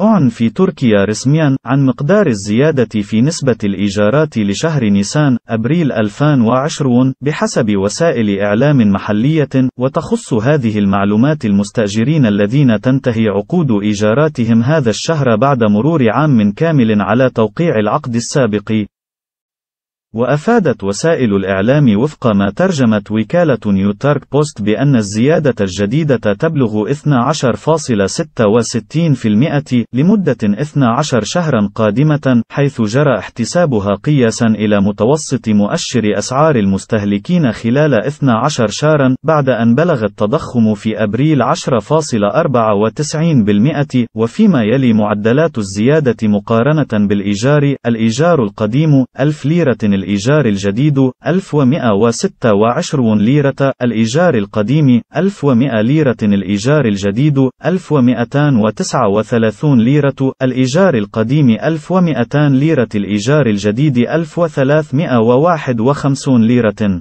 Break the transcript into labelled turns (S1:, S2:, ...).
S1: أعن في تركيا رسميا عن مقدار الزيادة في نسبة الإيجارات لشهر نيسان أبريل 2020 بحسب وسائل إعلام محلية وتخص هذه المعلومات المستأجرين الذين تنتهي عقود إيجاراتهم هذا الشهر بعد مرور عام كامل على توقيع العقد السابق وأفادت وسائل الإعلام وفق ما ترجمت وكالة نيوتارك بوست بأن الزيادة الجديدة تبلغ 12.66% لمدة 12 شهرا قادمة حيث جرى احتسابها قياسا إلى متوسط مؤشر أسعار المستهلكين خلال 12 شهرا بعد أن بلغ التضخم في أبريل 10.94% وفيما يلي معدلات الزيادة مقارنة بالإيجار الإيجار القديم 1000 ليرة الإيجار الجديد 1126 ليرة الإيجار القديم 1100 ليرة الإيجار الجديد 1239 ليرة الإيجار القديم 1200 ليرة الإيجار الجديد 1351 ليرة